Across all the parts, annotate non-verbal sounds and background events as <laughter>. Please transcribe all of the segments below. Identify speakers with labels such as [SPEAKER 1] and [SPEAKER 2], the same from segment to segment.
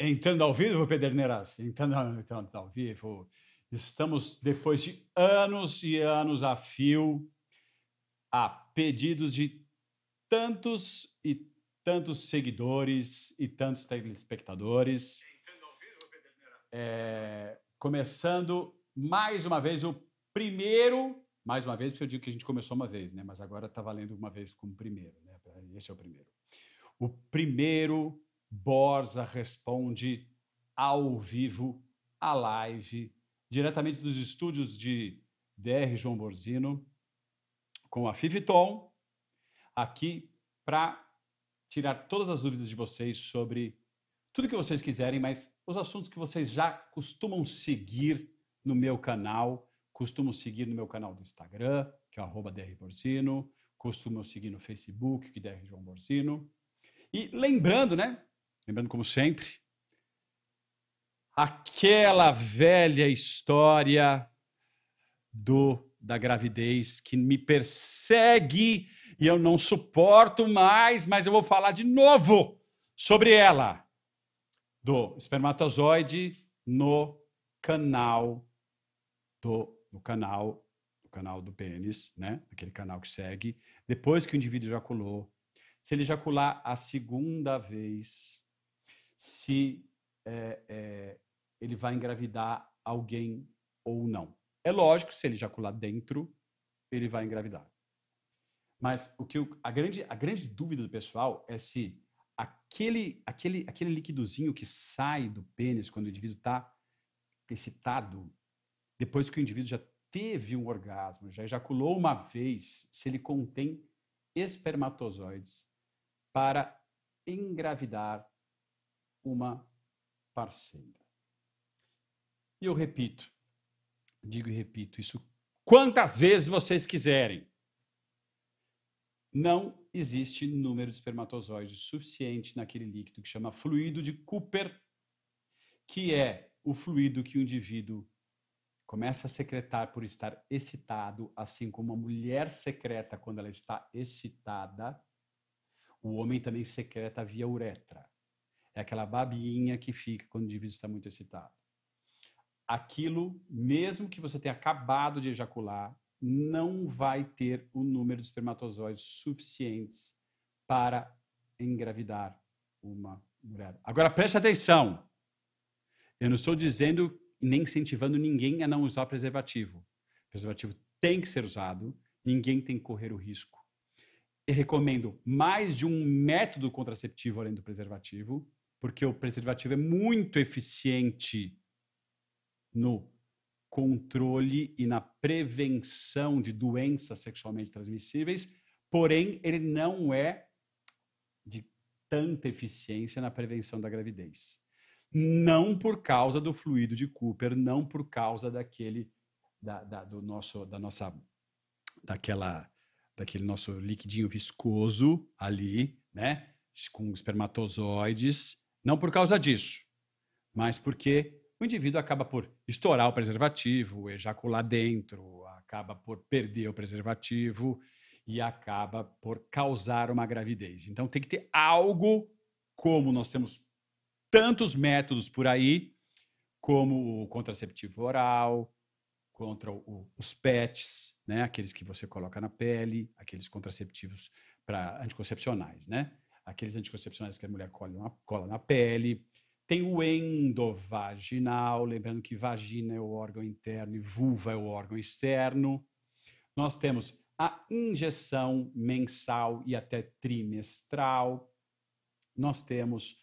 [SPEAKER 1] Entrando ao vivo, Pederneiras, entrando, entrando ao vivo. Estamos, depois de anos e anos a fio, a pedidos de tantos e tantos seguidores e tantos telespectadores. É, começando mais uma vez o primeiro, mais uma vez, porque eu digo que a gente começou uma vez, né? mas agora está valendo uma vez como primeiro. Né? Esse é o primeiro. O primeiro Borza responde ao vivo, a live, diretamente dos estúdios de DR João Borzino, com a Fiviton, aqui para tirar todas as dúvidas de vocês sobre tudo que vocês quiserem, mas os assuntos que vocês já costumam seguir no meu canal, costumam seguir no meu canal do Instagram, que é costumam seguir no Facebook, que é João Borzino E lembrando, né, Lembrando, como sempre, aquela velha história do da gravidez que me persegue e eu não suporto mais, mas eu vou falar de novo sobre ela. Do espermatozoide no canal do no canal no canal do pênis, né? Aquele canal que segue depois que o indivíduo ejaculou. Se ele ejacular a segunda vez, se é, é, ele vai engravidar alguém ou não. É lógico, se ele ejacular dentro, ele vai engravidar. Mas o que eu, a, grande, a grande dúvida do pessoal é se aquele, aquele, aquele liquidozinho que sai do pênis quando o indivíduo está excitado, depois que o indivíduo já teve um orgasmo, já ejaculou uma vez, se ele contém espermatozoides para engravidar uma parceira. E eu repito, digo e repito isso quantas vezes vocês quiserem. Não existe número de espermatozoides suficiente naquele líquido que chama fluido de Cooper, que é o fluido que o indivíduo começa a secretar por estar excitado, assim como a mulher secreta quando ela está excitada, o homem também secreta via uretra. É aquela babinha que fica quando o indivíduo está muito excitado. Aquilo, mesmo que você tenha acabado de ejacular, não vai ter o número de espermatozoides suficientes para engravidar uma mulher. Agora preste atenção. Eu não estou dizendo nem incentivando ninguém a não usar preservativo. preservativo tem que ser usado, ninguém tem que correr o risco. Eu recomendo mais de um método contraceptivo além do preservativo, porque o preservativo é muito eficiente no controle e na prevenção de doenças sexualmente transmissíveis, porém ele não é de tanta eficiência na prevenção da gravidez. Não por causa do fluido de Cooper, não por causa daquele da, da do nosso da nossa daquela daquele nosso liquidinho viscoso ali, né, com espermatozoides não por causa disso, mas porque o indivíduo acaba por estourar o preservativo, ejacular dentro, acaba por perder o preservativo e acaba por causar uma gravidez. Então tem que ter algo, como nós temos tantos métodos por aí, como o contraceptivo oral, contra o, os PETs, né? aqueles que você coloca na pele, aqueles contraceptivos para anticoncepcionais, né? aqueles anticoncepcionais que a mulher cola na, cola na pele. Tem o endovaginal, lembrando que vagina é o órgão interno e vulva é o órgão externo. Nós temos a injeção mensal e até trimestral. Nós temos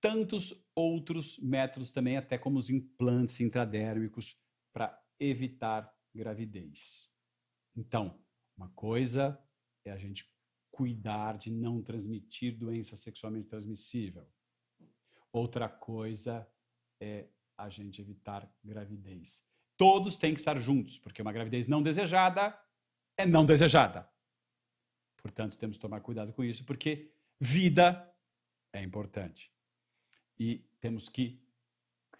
[SPEAKER 1] tantos outros métodos também, até como os implantes intradérmicos para evitar gravidez. Então, uma coisa é a gente cuidar de não transmitir doença sexualmente transmissível. Outra coisa é a gente evitar gravidez. Todos têm que estar juntos, porque uma gravidez não desejada é não desejada. Portanto, temos que tomar cuidado com isso, porque vida é importante. E temos que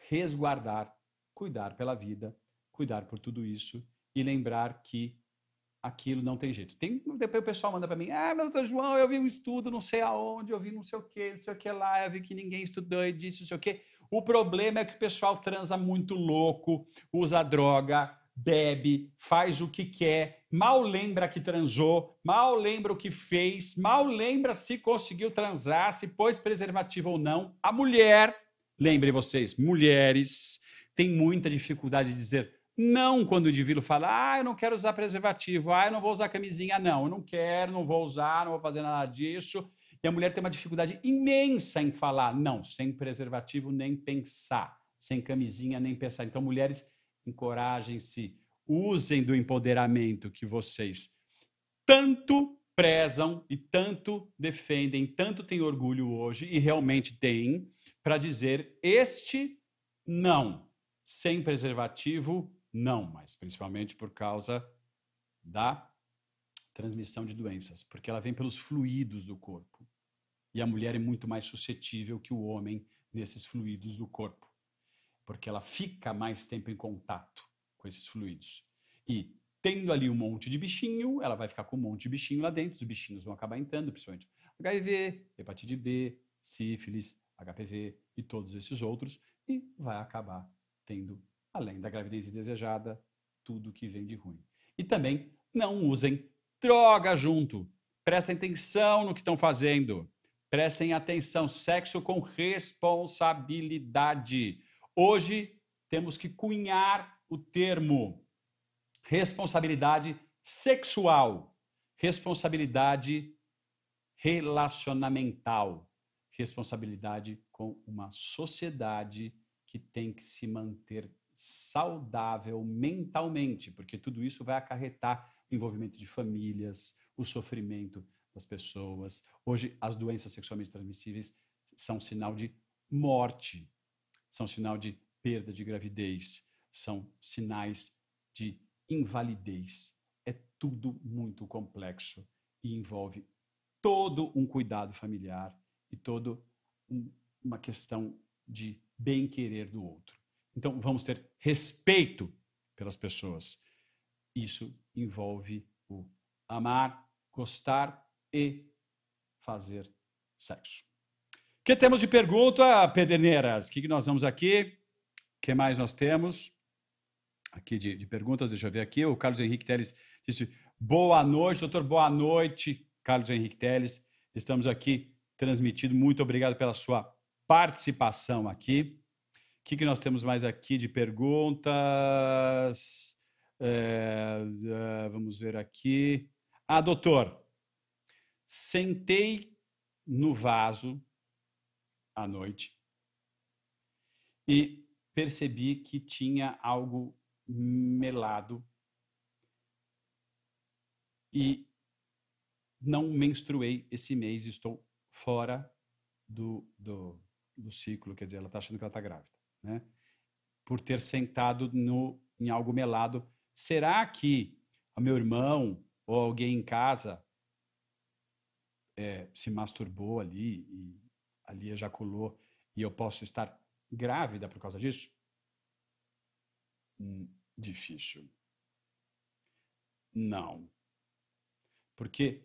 [SPEAKER 1] resguardar, cuidar pela vida, cuidar por tudo isso e lembrar que aquilo não tem jeito. Tem, depois o pessoal manda para mim, ah, meu doutor João, eu vi um estudo, não sei aonde, eu vi não sei o que, não sei o que lá, eu vi que ninguém estudou e disse não sei o que. O problema é que o pessoal transa muito louco, usa droga, bebe, faz o que quer, mal lembra que transou, mal lembra o que fez, mal lembra se conseguiu transar, se pôs preservativo ou não. A mulher, lembre vocês, mulheres, tem muita dificuldade de dizer não quando o indivíduo fala, ah, eu não quero usar preservativo, ah, eu não vou usar camisinha, não, eu não quero, não vou usar, não vou fazer nada disso. E a mulher tem uma dificuldade imensa em falar, não, sem preservativo nem pensar, sem camisinha nem pensar. Então, mulheres, encorajem-se, usem do empoderamento que vocês tanto prezam e tanto defendem, tanto têm orgulho hoje, e realmente têm, para dizer este não, sem preservativo não, mas principalmente por causa da transmissão de doenças, porque ela vem pelos fluidos do corpo. E a mulher é muito mais suscetível que o homem nesses fluidos do corpo, porque ela fica mais tempo em contato com esses fluidos. E tendo ali um monte de bichinho, ela vai ficar com um monte de bichinho lá dentro, os bichinhos vão acabar entrando, principalmente HIV, hepatite B, sífilis, HPV e todos esses outros, e vai acabar tendo além da gravidez indesejada, tudo que vem de ruim. E também não usem droga junto. Prestem atenção no que estão fazendo. Prestem atenção. Sexo com responsabilidade. Hoje temos que cunhar o termo responsabilidade sexual, responsabilidade relacionamental, responsabilidade com uma sociedade que tem que se manter saudável mentalmente, porque tudo isso vai acarretar o envolvimento de famílias, o sofrimento das pessoas. Hoje, as doenças sexualmente transmissíveis são sinal de morte, são sinal de perda de gravidez, são sinais de invalidez. É tudo muito complexo e envolve todo um cuidado familiar e todo um, uma questão de bem querer do outro. Então, vamos ter respeito pelas pessoas. Isso envolve o amar, gostar e fazer sexo. O que temos de pergunta, Pederneiras? O que nós vamos aqui? O que mais nós temos? Aqui de, de perguntas, deixa eu ver aqui. O Carlos Henrique Teles disse: Boa noite, doutor, boa noite, Carlos Henrique Teles. Estamos aqui transmitindo. Muito obrigado pela sua participação aqui que, que nós temos mais aqui de perguntas? É, vamos ver aqui. Ah, doutor, sentei no vaso à noite e percebi que tinha algo melado e não menstruei esse mês, estou fora do, do, do ciclo, quer dizer, ela está achando que ela está grávida né? por ter sentado no, em algo melado. Será que o meu irmão ou alguém em casa é, se masturbou ali e ali ejaculou e eu posso estar grávida por causa disso? Hum, difícil. Não. Porque,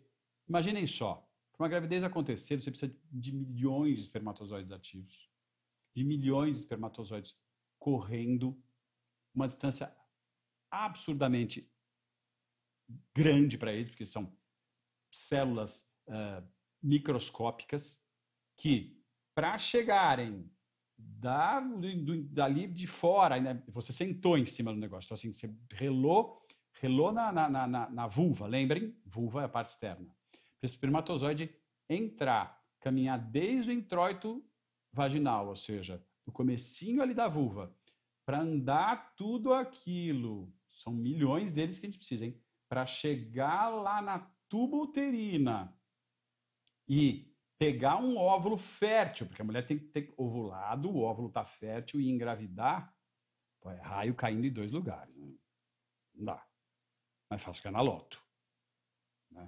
[SPEAKER 1] imaginem só, para uma gravidez acontecer, você precisa de milhões de espermatozoides ativos de milhões de espermatozoides correndo uma distância absurdamente grande para eles, porque são células uh, microscópicas que, para chegarem da, do, dali de fora, né? você sentou em cima do negócio, então, assim, você relou, relou na, na, na, na vulva, lembrem? Vulva é a parte externa. Para esse espermatozoide entrar, caminhar desde o introito vaginal, ou seja, do comecinho ali da vulva, para andar tudo aquilo, são milhões deles que a gente precisa, hein? Para chegar lá na tuba uterina e pegar um óvulo fértil, porque a mulher tem que ter ovulado, o óvulo está fértil e engravidar, pô, é raio caindo em dois lugares. Né? Não dá. Mas fácil que na loto. Né?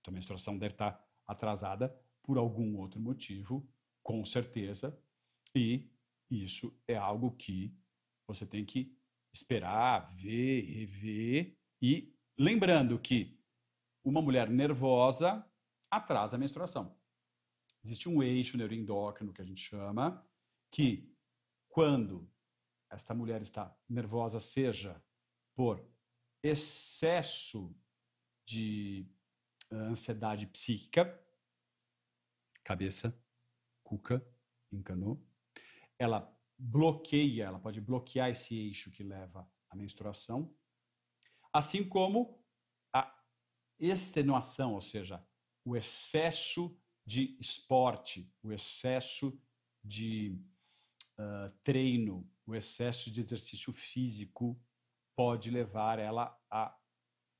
[SPEAKER 1] Então a menstruação deve estar tá atrasada por algum outro motivo com certeza, e isso é algo que você tem que esperar, ver, rever. E lembrando que uma mulher nervosa atrasa a menstruação. Existe um eixo neuroendócrino que a gente chama, que quando esta mulher está nervosa, seja por excesso de ah, ansiedade psíquica, cabeça, Cuca, encanou, ela bloqueia, ela pode bloquear esse eixo que leva à menstruação, assim como a extenuação, ou seja, o excesso de esporte, o excesso de uh, treino, o excesso de exercício físico pode levar ela a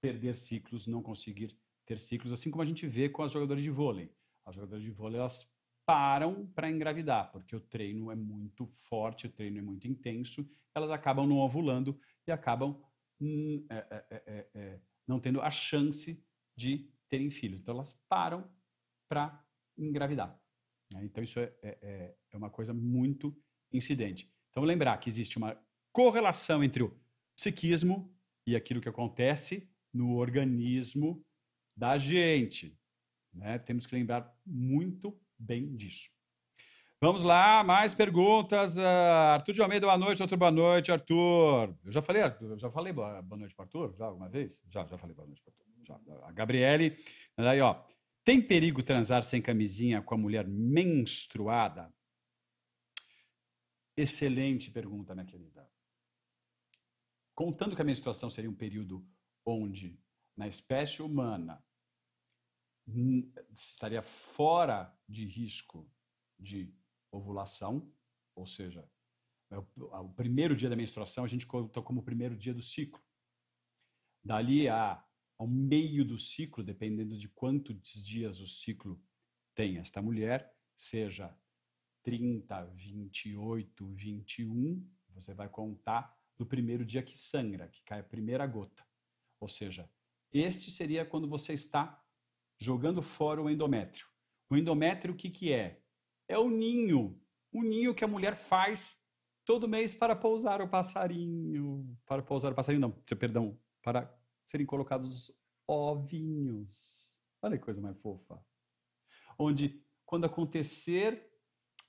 [SPEAKER 1] perder ciclos, não conseguir ter ciclos, assim como a gente vê com as jogadoras de vôlei. As jogadoras de vôlei elas param para engravidar, porque o treino é muito forte, o treino é muito intenso, elas acabam não ovulando e acabam hum, é, é, é, não tendo a chance de terem filhos. Então elas param para engravidar. Né? Então isso é, uma coisa muito incidente. Então lembrar que existe uma correlação entre o psiquismo e aquilo que acontece no organismo da gente. Né? Temos que lembrar muito bem disso. Vamos lá, mais perguntas. Uh, Arthur de Almeida, boa noite. outro boa noite, Arthur. Eu já falei, Arthur, já falei boa noite para Arthur? Já alguma vez? Já, já falei boa noite para Arthur. Já. A Gabriele, aí, ó. Tem perigo transar sem camisinha com a mulher menstruada? Excelente pergunta, minha querida. Contando que a menstruação seria um período onde, na espécie humana, estaria fora de risco de ovulação, ou seja, é o primeiro dia da menstruação a gente conta como o primeiro dia do ciclo. Dali a, ao meio do ciclo, dependendo de quantos dias o ciclo tem esta mulher, seja 30, 28, 21, você vai contar do primeiro dia que sangra, que cai a primeira gota. Ou seja, este seria quando você está jogando fora o endométrio. O endométrio, o que, que é? É o ninho. O ninho que a mulher faz todo mês para pousar o passarinho. Para pousar o passarinho, não, perdão, para serem colocados os ovinhos. Olha que coisa mais fofa. Onde, quando acontecer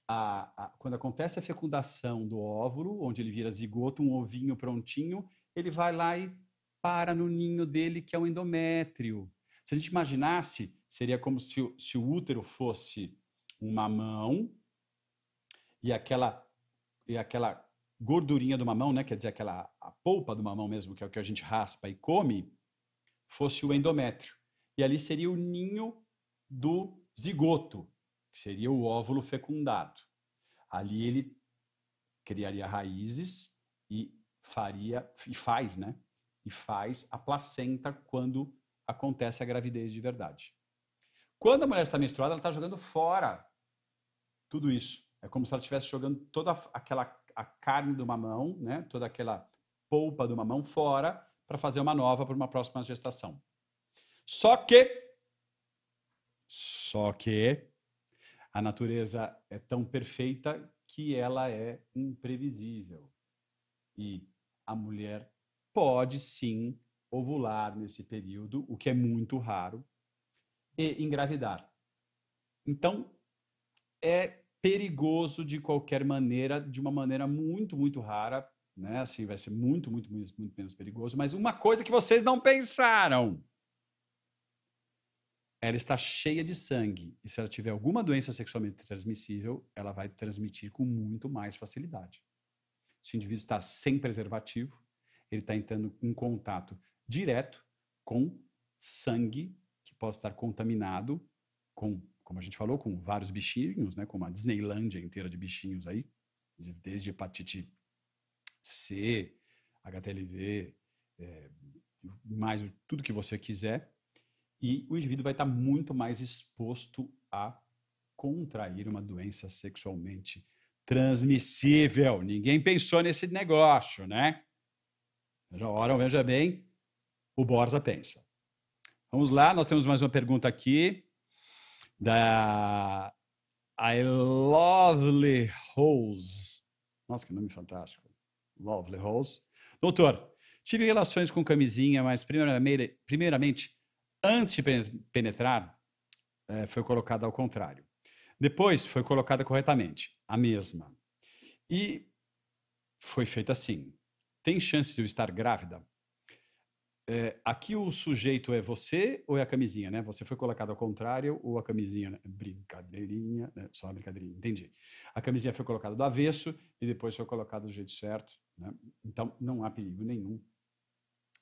[SPEAKER 1] a, a, quando acontece a fecundação do óvulo, onde ele vira zigoto, um ovinho prontinho, ele vai lá e para no ninho dele, que é o endométrio. Se a gente imaginasse, seria como se, se o útero fosse uma mão e aquela, e aquela gordurinha do mamão, né, quer dizer, aquela a polpa do mamão mesmo, que é o que a gente raspa e come, fosse o endométrio. E ali seria o ninho do zigoto, que seria o óvulo fecundado. Ali ele criaria raízes e faria e faz, né? E faz a placenta quando acontece a gravidez de verdade. Quando a mulher está menstruada, ela está jogando fora tudo isso. É como se ela estivesse jogando toda aquela a carne do mamão, né? toda aquela polpa do mamão fora para fazer uma nova para uma próxima gestação. Só que, só que a natureza é tão perfeita que ela é imprevisível. E a mulher pode sim ovular nesse período, o que é muito raro, e engravidar. Então, é perigoso de qualquer maneira, de uma maneira muito, muito rara, né? Assim, vai ser muito, muito, muito, muito menos perigoso. Mas uma coisa que vocês não pensaram. Ela está cheia de sangue. E se ela tiver alguma doença sexualmente transmissível, ela vai transmitir com muito mais facilidade. Se o indivíduo está sem preservativo, ele está entrando em contato direto com sangue que pode estar contaminado com, como a gente falou, com vários bichinhos, né, com uma Disneylandia inteira de bichinhos aí, desde hepatite C, HTLV, é, mais tudo que você quiser, e o indivíduo vai estar muito mais exposto a contrair uma doença sexualmente transmissível. Ninguém pensou nesse negócio, né? Já ora, veja bem, o Borza pensa. Vamos lá, nós temos mais uma pergunta aqui da I Lovely Rose. Nossa, que nome fantástico. Lovely Rose. Doutor, tive relações com camisinha, mas primeiramente, primeiramente antes de penetrar, é, foi colocada ao contrário. Depois foi colocada corretamente, a mesma. E foi feita assim. Tem chance de eu estar grávida? É, aqui o sujeito é você ou é a camisinha, né? Você foi colocado ao contrário ou a camisinha. Né? Brincadeirinha, né? só uma brincadeirinha, entendi. A camisinha foi colocada do avesso e depois foi colocada do jeito certo. Né? Então não há perigo nenhum.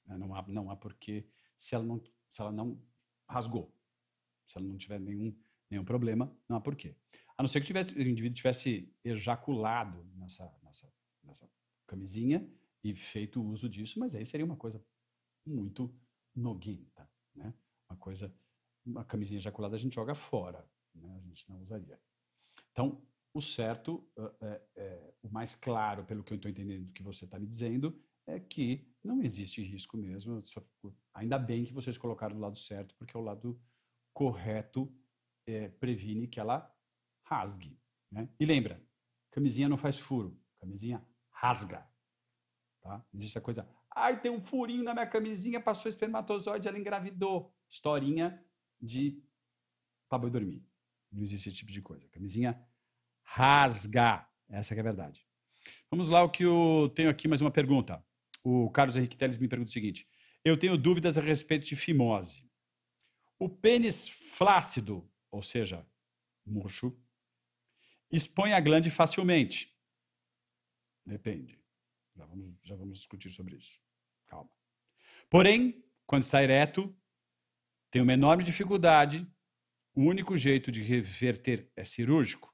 [SPEAKER 1] Né? Não, há, não há porquê se ela não, se ela não rasgou. Se ela não tiver nenhum, nenhum problema, não há porquê. A não ser que tivesse, o indivíduo tivesse ejaculado nessa, nessa, nessa camisinha e feito uso disso, mas aí seria uma coisa muito noguenta, né? Uma coisa, uma camisinha ejaculada a gente joga fora, né? A gente não usaria. Então, o certo, é, é, o mais claro, pelo que eu estou entendendo do que você está me dizendo, é que não existe risco mesmo. Ainda bem que vocês colocaram do lado certo, porque é o lado correto é, previne que ela rasgue. Né? E lembra, camisinha não faz furo, camisinha rasga. Tá? Existe a coisa Ai, tem um furinho na minha camisinha, passou espermatozoide, ela engravidou. Historinha de Pablo dormir. Não existe esse tipo de coisa. A camisinha rasga. Essa é a verdade. Vamos lá, o que eu tenho aqui mais uma pergunta. O Carlos Henrique Teles me pergunta o seguinte: Eu tenho dúvidas a respeito de fimose. O pênis flácido, ou seja, murcho, expõe a glande facilmente. Depende. Já vamos, já vamos discutir sobre isso. Calma. Porém, quando está ereto, tem uma enorme dificuldade. O único jeito de reverter é cirúrgico,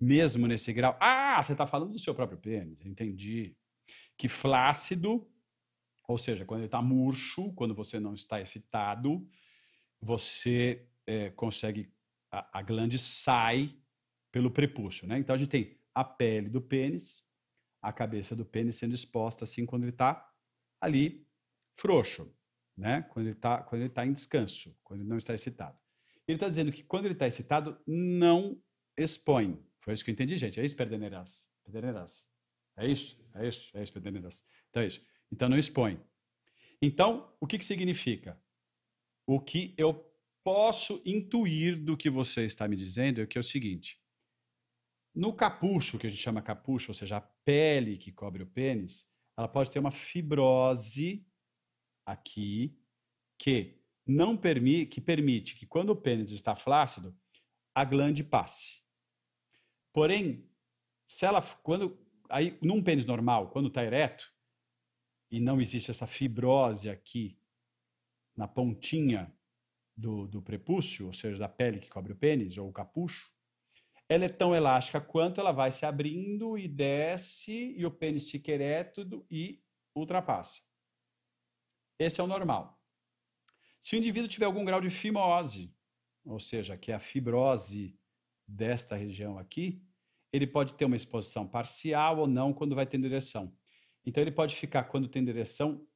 [SPEAKER 1] mesmo nesse grau. Ah, você está falando do seu próprio pênis, entendi. Que flácido, ou seja, quando ele está murcho, quando você não está excitado, você é, consegue. A, a glande sai pelo prepúcio, né? Então a gente tem a pele do pênis, a cabeça do pênis sendo exposta assim quando ele está ali frouxo, né? Quando ele está quando ele tá em descanso, quando ele não está excitado. Ele está dizendo que quando ele está excitado não expõe. Foi isso que eu entendi, gente. É isso, Perdeneras? Perdenerás. É isso, é isso, é isso, perdenerás. Então é isso. Então não expõe. Então, o que, que significa? O que eu posso intuir do que você está me dizendo é que é o seguinte: no capucho, que a gente chama capucho, ou seja, a pele que cobre o pênis, ela pode ter uma fibrose aqui que não permite, que permite que quando o pênis está flácido, a glande passe. Porém, se ela quando aí num pênis normal, quando está ereto e não existe essa fibrose aqui na pontinha do, do prepúcio, ou seja, da pele que cobre o pênis ou o capucho, ela é tão elástica quanto ela vai se abrindo e desce e o pênis fica ereto e ultrapassa. Esse é o normal. Se o indivíduo tiver algum grau de fimose, ou seja, que é a fibrose desta região aqui, ele pode ter uma exposição parcial ou não quando vai tendo ereção. Então ele pode ficar quando tem ereção,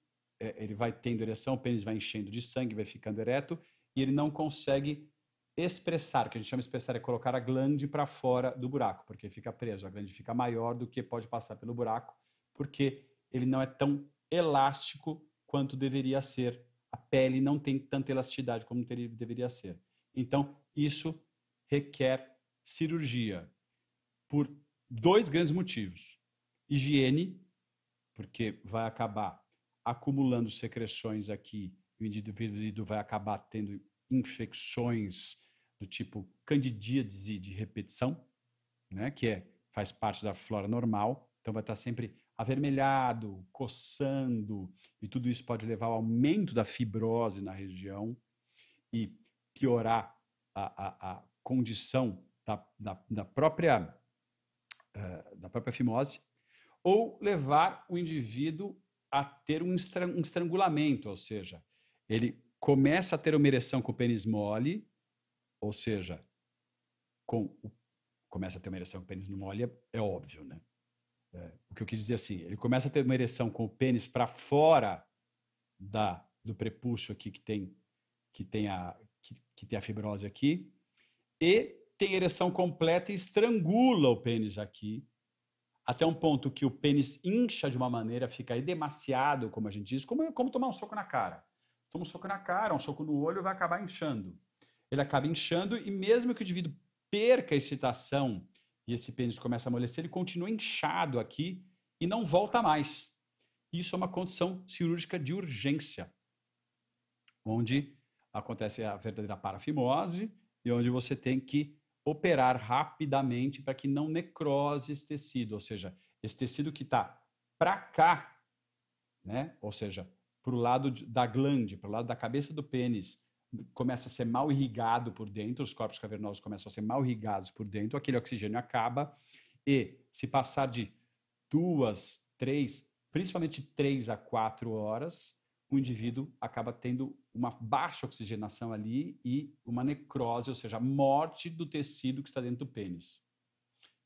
[SPEAKER 1] é, ele vai tendo ereção, o pênis vai enchendo de sangue, vai ficando ereto e ele não consegue expressar, que a gente chama de expressar é colocar a glande para fora do buraco, porque fica preso, a glande fica maior do que pode passar pelo buraco, porque ele não é tão elástico quanto deveria ser. A pele não tem tanta elasticidade como deveria ser. Então, isso requer cirurgia por dois grandes motivos. Higiene, porque vai acabar acumulando secreções aqui, o indivíduo vai acabar tendo infecções do tipo candidíase de repetição, né, que é, faz parte da flora normal, então vai estar sempre avermelhado, coçando, e tudo isso pode levar ao aumento da fibrose na região e piorar a, a, a condição da, da, da própria, uh, da própria fimose, ou levar o indivíduo a ter um, estrangulamento, ou seja, ele começa a ter uma ereção com o pênis mole, ou seja, com o, começa a ter uma ereção com o pênis não molha, é, é óbvio, né? É, o que eu quis dizer assim, ele começa a ter uma ereção com o pênis para fora da do prepúcio aqui que tem que tem a que, que tem a fibrose aqui e tem ereção completa e estrangula o pênis aqui até um ponto que o pênis incha de uma maneira, fica edemaciado, como a gente diz, como, como tomar um soco na cara. Toma um soco na cara, um soco no olho, vai acabar inchando ele acaba inchando e mesmo que o indivíduo perca a excitação e esse pênis começa a amolecer, ele continua inchado aqui e não volta mais. Isso é uma condição cirúrgica de urgência, onde acontece a verdadeira parafimose e onde você tem que operar rapidamente para que não necrose esse tecido, ou seja, esse tecido que está para cá, né? ou seja, para o lado da glande, para o lado da cabeça do pênis, começa a ser mal irrigado por dentro, os corpos cavernosos começam a ser mal irrigados por dentro, aquele oxigênio acaba e se passar de duas, três, principalmente três a quatro horas, o indivíduo acaba tendo uma baixa oxigenação ali e uma necrose, ou seja, a morte do tecido que está dentro do pênis.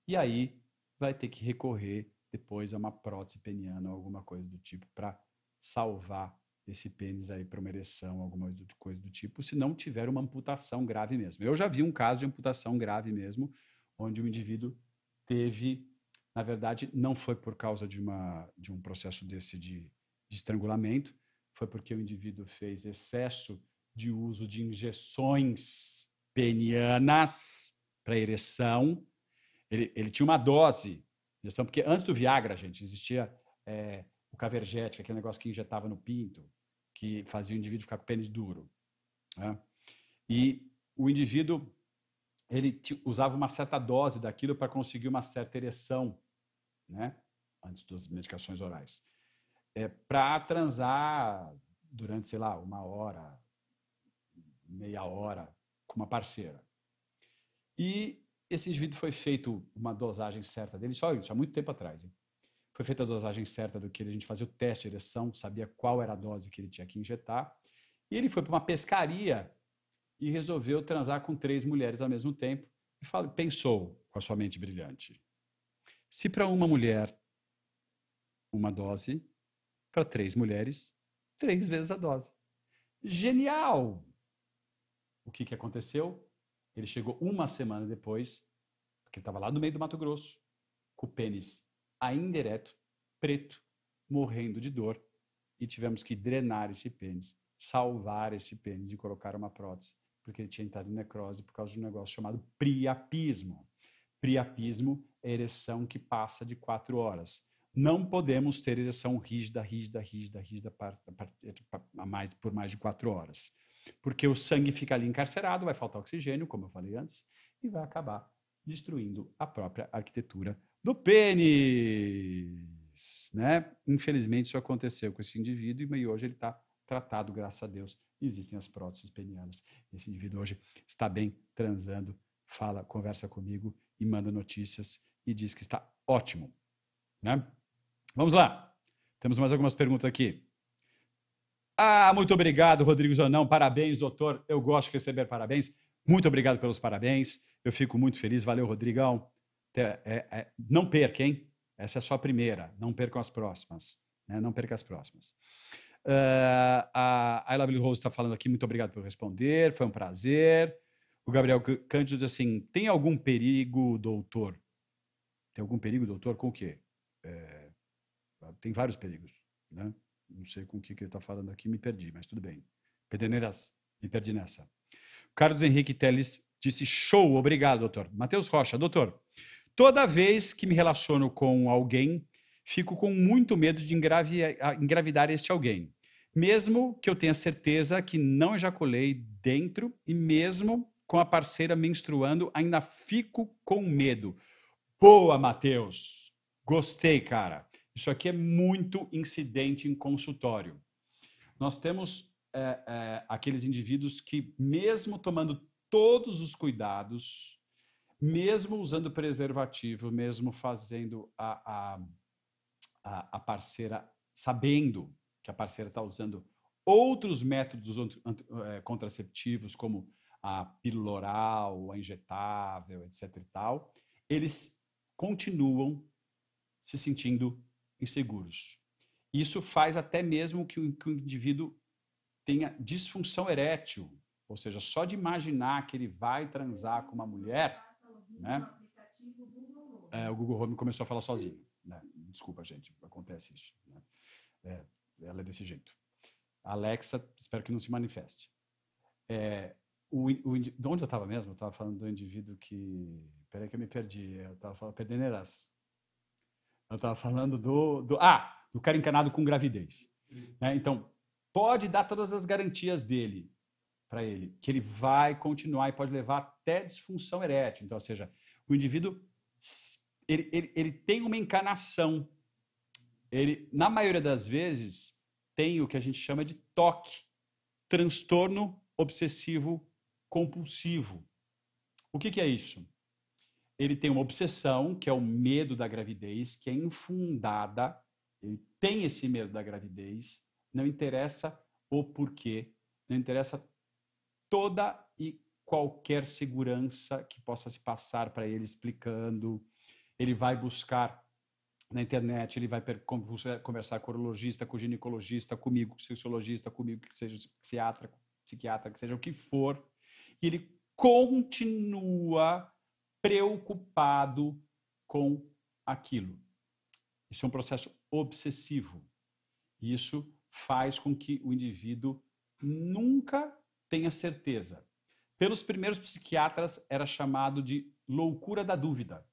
[SPEAKER 1] E aí vai ter que recorrer depois a uma prótese peniana ou alguma coisa do tipo para salvar esse pênis aí para uma ereção, alguma coisa do tipo, se não tiver uma amputação grave mesmo. Eu já vi um caso de amputação grave mesmo, onde o indivíduo teve, na verdade, não foi por causa de, uma, de um processo desse de, de estrangulamento, foi porque o indivíduo fez excesso de uso de injeções penianas para ereção. Ele, ele, tinha uma dose injeção, porque antes do Viagra, gente, existia é, o Cavergética, aquele negócio que injetava no pinto que fazia o indivíduo ficar com pênis duro. Né? E uhum. o indivíduo ele usava uma certa dose daquilo para conseguir uma certa ereção, né? antes das medicações orais, é, para transar durante, sei lá, uma hora, meia hora, com uma parceira. E esse indivíduo foi feito uma dosagem certa dele, só isso, há muito tempo atrás. Hein? Foi feita a dosagem certa do que ele, a gente fazia o teste de ereção, sabia qual era a dose que ele tinha que injetar. E ele foi para uma pescaria e resolveu transar com três mulheres ao mesmo tempo e falou, pensou com a sua mente brilhante. Se para uma mulher uma dose, para três mulheres, três vezes a dose. Genial! O que, que aconteceu? Ele chegou uma semana depois, porque ele estava lá no meio do Mato Grosso, com o pênis ainda indireto, preto, morrendo de dor, e tivemos que drenar esse pênis, salvar esse pênis e colocar uma prótese, porque ele tinha entrado em necrose por causa de um negócio chamado priapismo. Priapismo é ereção que passa de quatro horas. Não podemos ter ereção rígida, rígida, rígida, rígida por mais de quatro horas. Porque o sangue fica ali encarcerado, vai faltar oxigênio, como eu falei antes, e vai acabar destruindo a própria arquitetura do pênis. Né? Infelizmente, isso aconteceu com esse indivíduo e hoje ele está tratado, graças a Deus. Existem as próteses penianas. Esse indivíduo hoje está bem transando, fala, conversa comigo e manda notícias e diz que está ótimo. Né? Vamos lá. Temos mais algumas perguntas aqui. Ah, muito obrigado, Rodrigo Zonão. Parabéns, doutor. Eu gosto de receber parabéns. Muito obrigado pelos parabéns. Eu fico muito feliz. Valeu, Rodrigão. É, é, não perca, hein? Essa é só a primeira. Não percam as próximas. Né? Não perca as próximas. Uh, a I Love you, Rose está falando aqui, muito obrigado por responder, foi um prazer. O Gabriel Cândido diz assim: tem algum perigo, doutor? Tem algum perigo, doutor? Com o quê? É, tem vários perigos, né? Não sei com o que, que ele está falando aqui, me perdi, mas tudo bem. Pedeneiras, me perdi nessa. Carlos Henrique Teles disse: show, obrigado, doutor. Matheus Rocha, doutor, Toda vez que me relaciono com alguém, fico com muito medo de ah, engravidar este alguém. Mesmo que eu tenha certeza que não ejaculei dentro e mesmo com a parceira menstruando, ainda fico com medo. Boa, Matheus! Gostei, cara. Isso aqui é muito incidente em consultório. Nós temos é, é, aqueles indivíduos que, mesmo tomando todos os cuidados, mesmo usando preservativo, mesmo fazendo a, a, a, a parceira sabendo que a parceira está usando outros métodos é, contraceptivos, como a pílula oral, a injetável, etc. e tal, eles continuam se sentindo inseguros. Isso faz até mesmo que o, que o indivíduo tenha disfunção erétil, ou seja, só de imaginar que ele vai transar com uma mulher né? É, o Google Home começou a falar sozinho. Né? Desculpa, gente, acontece isso. Né? É, ela é desse jeito. Alexa, espero que não se manifeste. É, o, o, de onde eu estava mesmo? Eu estava falando do indivíduo que. Peraí que eu me perdi. Eu estava perdendo eras. Eu estava falando do, do. Ah! Do cara encanado com gravidez. Né? Então, pode dar todas as garantias dele, para ele, que ele vai continuar e pode levar até disfunção erétil. Então, ou seja, o indivíduo ele, ele, ele tem uma encarnação. Ele, na maioria das vezes, tem o que a gente chama de toque, transtorno obsessivo compulsivo. O que, que é isso? Ele tem uma obsessão, que é o medo da gravidez, que é infundada, ele tem esse medo da gravidez, não interessa o porquê, não interessa toda e qualquer segurança que possa se passar para ele explicando. Ele vai buscar na internet, ele vai conversar com o urologista, com o ginecologista, comigo, com o sociologista, comigo, que seja psiquiatra, psiquiatra, que seja o que for. E ele continua preocupado com aquilo. Isso é um processo obsessivo. Isso faz com que o indivíduo nunca tenha certeza. Pelos primeiros psiquiatras era chamado de loucura da dúvida,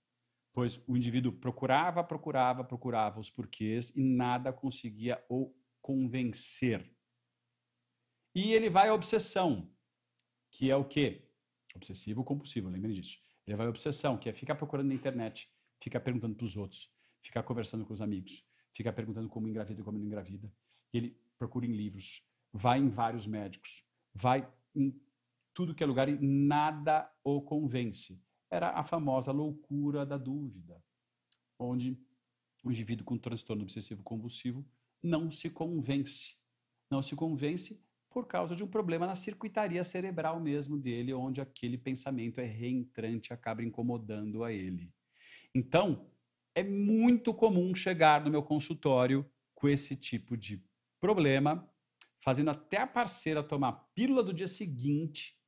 [SPEAKER 1] pois o indivíduo procurava, procurava, procurava os porquês e nada conseguia o convencer. E ele vai à obsessão, que é o quê? Obsessivo compulsivo, lembrem disso. Ele vai à obsessão, que é ficar procurando na internet, ficar perguntando para os outros, ficar conversando com os amigos, ficar perguntando como engravida e como não engravida. E ele procura em livros, vai em vários médicos, vai em tudo que é lugar e nada o convence. Era a famosa loucura da dúvida, onde o indivíduo com transtorno obsessivo compulsivo não se convence. Não se convence por causa de um problema na circuitaria cerebral mesmo dele, onde aquele pensamento é reentrante, acaba incomodando a ele. Então, é muito comum chegar no meu consultório com esse tipo de problema fazendo até a parceira tomar a pílula do dia seguinte,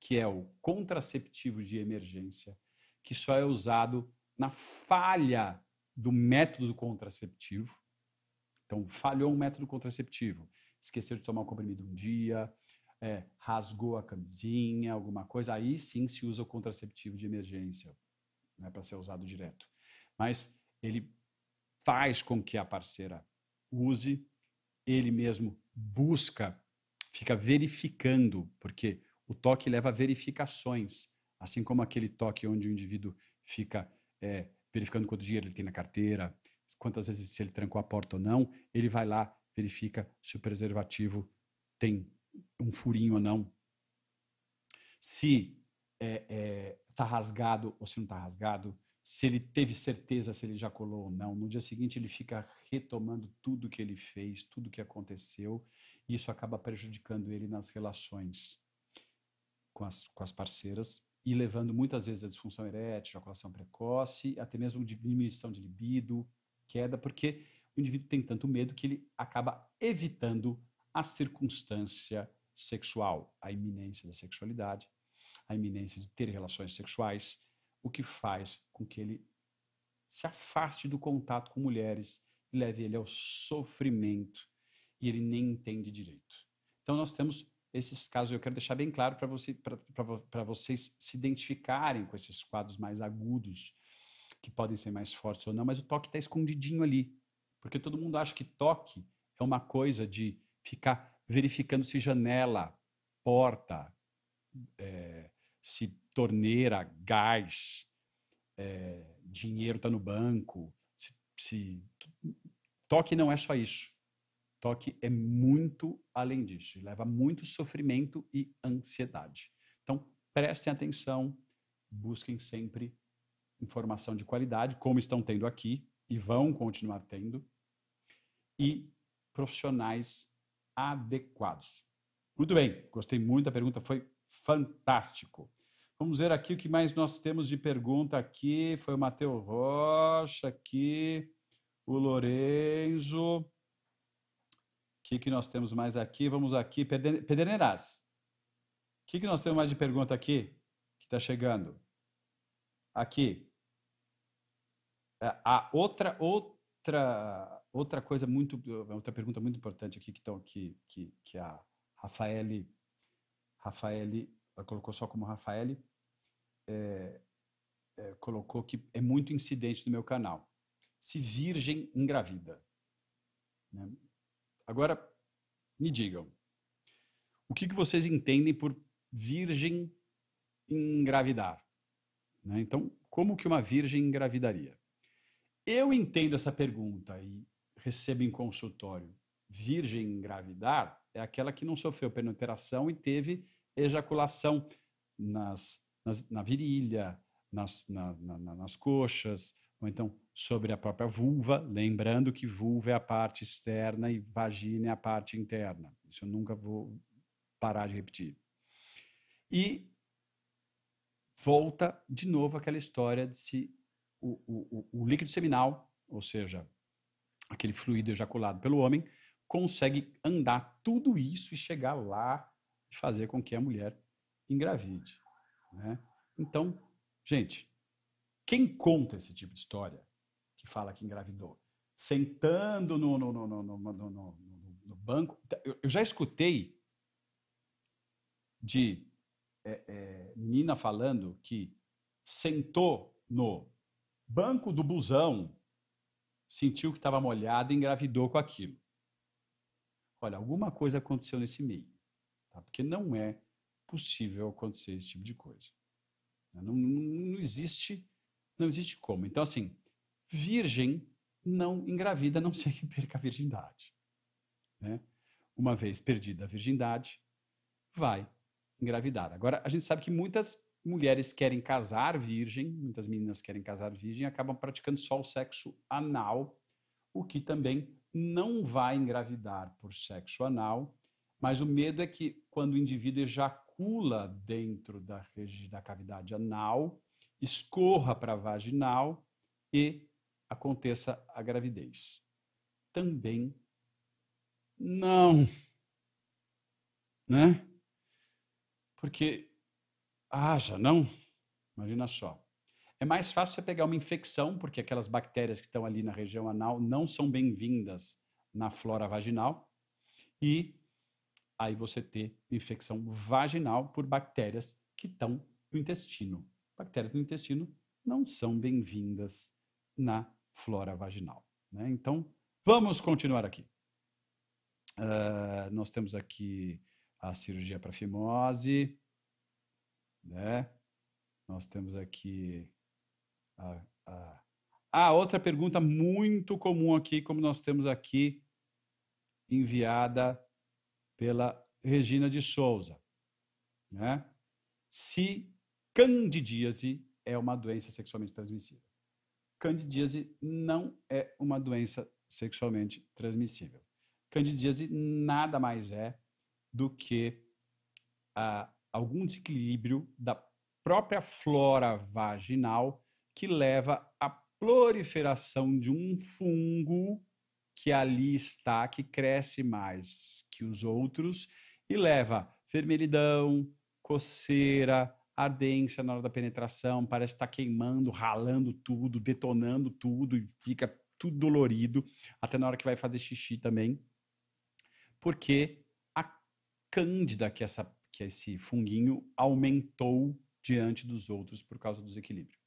[SPEAKER 1] que é o contraceptivo de emergência, que só é usado na falha do método contraceptivo. Então, falhou um método contraceptivo, esqueceu de tomar o comprimido um dia, é, rasgou a camisinha, alguma coisa, aí sim se usa o contraceptivo de emergência, não é para ser usado direto. Mas ele faz com que a parceira use ele mesmo busca, fica verificando, porque o toque leva a verificações, assim como aquele toque onde o indivíduo fica é, verificando quanto dinheiro ele tem na carteira, quantas vezes se ele trancou a porta ou não, ele vai lá, verifica se o preservativo tem um furinho ou não, se está é, é, tá rasgado ou se não está rasgado, se ele teve certeza se ele já colou ou não. No dia seguinte, ele fica retomando tudo que ele fez, tudo que aconteceu, e isso acaba prejudicando ele nas relações com as, com as parceiras e levando muitas vezes a disfunção erétil, ejaculação precoce, até mesmo diminuição de libido, queda, porque o indivíduo tem tanto medo que ele acaba evitando a circunstância sexual, a iminência da sexualidade, a iminência de ter relações sexuais, o que faz com que ele se afaste do contato com mulheres e leve ele ao sofrimento e ele nem entende direito. Então nós temos esses casos, eu quero deixar bem claro para você, para vocês se identificarem com esses quadros mais agudos, que podem ser mais fortes ou não, mas o toque está escondidinho ali. Porque todo mundo acha que toque é uma coisa de ficar verificando se janela, porta, é, se torneira, gás, é, dinheiro está no banco. Se, se, toque não é só isso. Toque é muito além disso. Leva muito sofrimento e ansiedade. Então, prestem atenção, busquem sempre informação de qualidade, como estão tendo aqui e vão continuar tendo, e profissionais adequados. Muito bem, gostei muito da pergunta, foi fantástico. Vamos ver aqui o que mais nós temos de pergunta aqui. Foi o Matheus Rocha aqui, o Lorenzo. O que, que nós temos mais aqui? Vamos aqui, Pederneiras. O que, que nós temos mais de pergunta aqui que está chegando? Aqui. É, a outra, outra, outra coisa muito, é outra pergunta muito importante aqui que, tão, que, que, que a Rafaele, Rafaele ela colocou só como Rafaele, é, é, colocou que é muito incidente no meu canal. Se virgem engravida. Né? Agora, me digam, o que, que vocês entendem por virgem engravidar? Né? Então, como que uma virgem engravidaria? Eu entendo essa pergunta e recebo em consultório. Virgem engravidar é aquela que não sofreu penetração e teve ejaculação nas nas, na virilha, nas, na, na, nas coxas, ou então sobre a própria vulva, lembrando que vulva é a parte externa e vagina é a parte interna. Isso eu nunca vou parar de repetir. E volta de novo aquela história de se o, o, o, líquido seminal, ou seja, aquele fluido ejaculado pelo homem, consegue andar tudo isso e chegar lá e fazer com que a mulher engravide. Né? Então, gente, quem conta esse tipo de história que fala que engravidou, sentando no, no, no, no, no, no, no, no banco. Então, eu, eu, já escutei de é, é, menina falando que sentou no banco do busão, sentiu que estava molhado e engravidou com aquilo. Olha, alguma coisa aconteceu nesse meio, tá? porque não é possível acontecer esse tipo de coisa. Né? Não, não, existe, não existe como. Então, assim, virgem não engravida, a não ser que perca a virgindade. Né? Uma vez perdida a virgindade, vai engravidar. Agora, a gente sabe que muitas mulheres querem casar virgem, muitas meninas querem casar virgem, acabam praticando só o sexo anal, o que também não vai engravidar por sexo anal, mas o medo é que quando o indivíduo ejacula, circula dentro da, da cavidade anal, escorra para a vaginal e aconteça a gravidez. Também não. Né? Porque haja, ah, não? Imagina só. É mais fácil você pegar uma infecção, porque aquelas bactérias que estão ali na região anal não são bem-vindas na flora vaginal. E aí você ter infecção vaginal por bactérias que estão no intestino. Bactérias no intestino não são bem-vindas na flora vaginal. Né? Então, vamos continuar aqui. Uh, nós temos aqui a cirurgia para fimose, né? Nós temos aqui a, a... Ah, outra pergunta muito comum aqui, como nós temos aqui enviada pela Regina de Souza. Né? Se candidíase é uma doença sexualmente transmissível. Candidíase não é uma doença sexualmente transmissível. Candidíase nada mais é do que ah, algum desequilíbrio da própria flora vaginal que leva à proliferação de um fungo que ali está, que cresce mais que os outros e leva vermelhidão, coceira, ardência na hora da penetração, parece estar que tá queimando, ralando tudo, detonando tudo e fica tudo dolorido, até na hora que vai fazer xixi também. Porque a cândida que essa que esse funguinho aumentou diante dos outros por causa do desequilíbrio.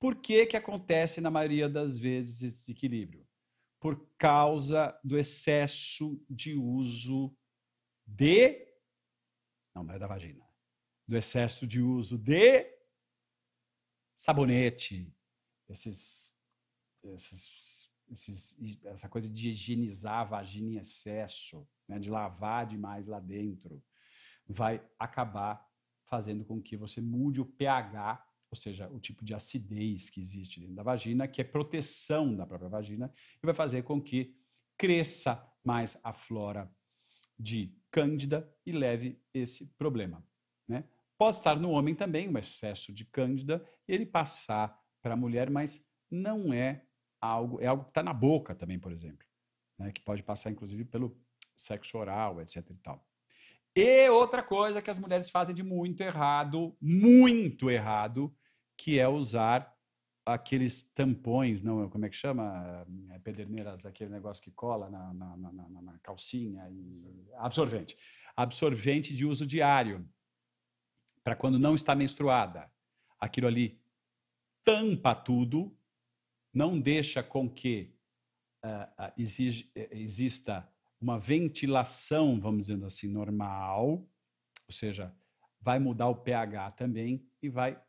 [SPEAKER 1] Por que que acontece na maioria das vezes esse desequilíbrio? por causa do excesso de uso de. Não, não é da vagina. Do excesso de uso de sabonete, esses, esses, esses, essa coisa de higienizar a vagina em excesso, né, de lavar demais lá dentro, vai acabar fazendo com que você mude o pH ou seja, o tipo de acidez que existe dentro da vagina, que é proteção da própria vagina, e vai fazer com que cresça mais a flora de cândida e leve esse problema. Né? Pode estar no homem também um excesso de cândida e ele passar para a mulher, mas não é algo, é algo que está na boca também, por exemplo, né? que pode passar inclusive pelo sexo oral, etc. E, tal. e outra coisa que as mulheres fazem de muito errado, muito errado, que é usar aqueles tampões, não, como é que chama? É, pederneiras, aquele negócio que cola na, na, na, na calcinha e absorvente. Absorvente de uso diário, para quando não está menstruada. Aquilo ali tampa tudo, não deixa com que uh, uh, exige, uh, exista uma ventilação, vamos dizendo assim, normal, ou seja, vai mudar o pH também e vai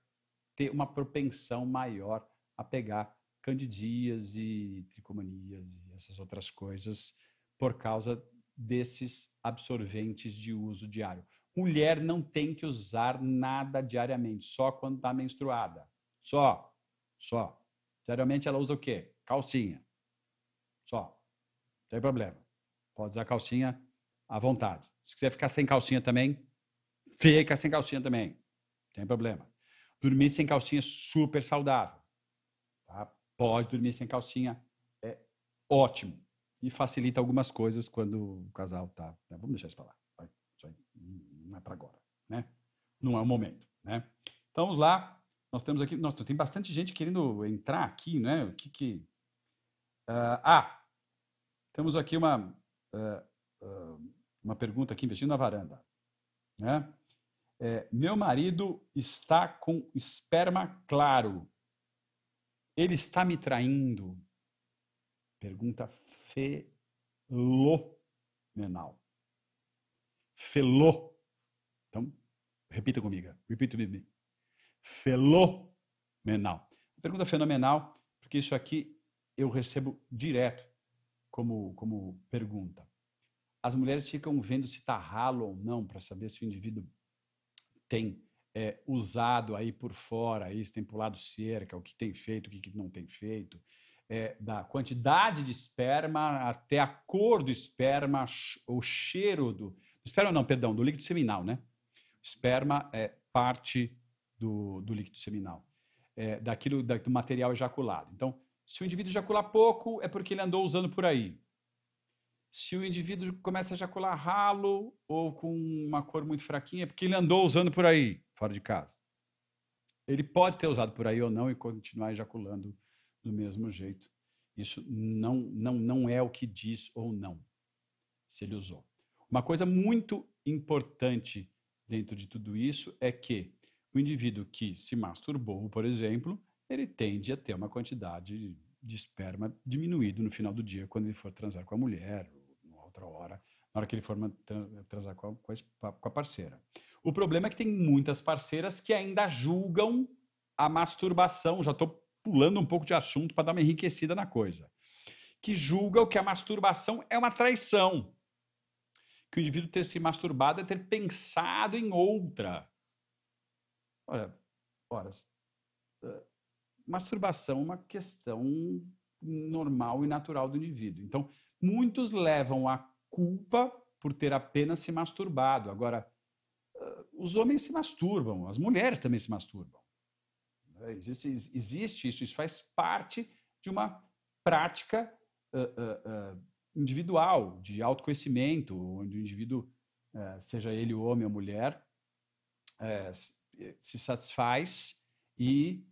[SPEAKER 1] ter uma propensão maior a pegar candidias e tricomanias e essas outras coisas por causa desses absorventes de uso diário. Mulher não tem que usar nada diariamente, só quando está menstruada. Só. Só. Diariamente ela usa o quê? Calcinha. Só. Não tem problema. Pode usar calcinha à vontade. Se quiser ficar sem calcinha também, fica sem calcinha também. Não tem problema. Dormir sem calcinha é super saudável. Tá? Pode dormir sem calcinha, é ótimo. E facilita algumas coisas quando o casal tá. Né? Vamos deixar isso para lá. Vai, não é para agora, né? Não é o momento, né? Então vamos lá. Nós temos aqui. Nossa, tem bastante gente querendo entrar aqui, né? O que que. Uh, ah, temos aqui uma, uh, uh, uma pergunta aqui, investindo na varanda. Né? É, meu marido está com esperma claro. Ele está me traindo? Pergunta fenomenal. Felô. Então, repita comigo. Repita comigo. Fenomenal. Pergunta fenomenal, porque isso aqui eu recebo direto como, como pergunta. As mulheres ficam vendo se está ralo ou não para saber se o indivíduo tem é, usado aí por fora, aí, se tem pulado cerca, o que tem feito, o que, não tem feito, é, da quantidade de esperma até a cor do esperma, o cheiro do. Esperma não, perdão, do líquido seminal, né? Esperma é parte do, do líquido seminal, é, daquilo da, do material ejaculado. Então, se o indivíduo ejacula pouco, é porque ele andou usando por aí se o indivíduo começa a ejacular ralo ou com uma cor muito fraquinha, é porque ele andou usando por aí, fora de casa. Ele pode ter usado por aí ou não e continuar ejaculando do mesmo jeito. Isso não, não, não é o que diz ou não, se ele usou. Uma coisa muito importante dentro de tudo isso é que o indivíduo que se masturbou, por exemplo, ele tende a ter uma quantidade de esperma diminuído no final do dia quando ele for transar com a mulher outra hora, na hora que ele for transar com a, com a parceira. O problema é que tem muitas parceiras que ainda julgam a masturbação, já estou pulando um pouco de assunto para dar uma enriquecida na coisa, que julgam que a masturbação é uma traição, que o indivíduo ter se masturbado é ter pensado em outra. Olha, horas. Eh, masturbação é uma questão normal e natural do indivíduo. Então, muitos levam a culpa por ter apenas se masturbado. Agora, os homens se masturbam, as mulheres também se masturbam. Né? Existe, existe isso, isso faz parte de uma prática uh, uh, uh, individual, de autoconhecimento, onde o indivíduo, seja ele homem ou mulher, se satisfaz e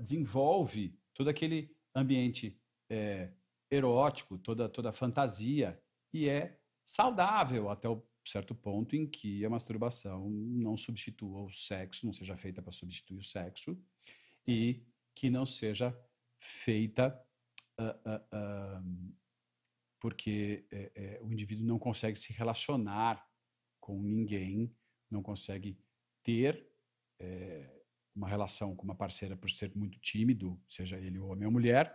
[SPEAKER 1] desenvolve todo aquele ambiente é, erótico, toda, toda fantasia, e é saudável até o certo ponto em que a masturbação não substitua o sexo, não seja feita para substituir o sexo, é. e que não seja feita uh, uh, uh, porque é, é, o indivíduo não consegue se relacionar com ninguém, não consegue ter é, uma relação com uma parceira por ser muito tímido, seja ele homem ou mulher,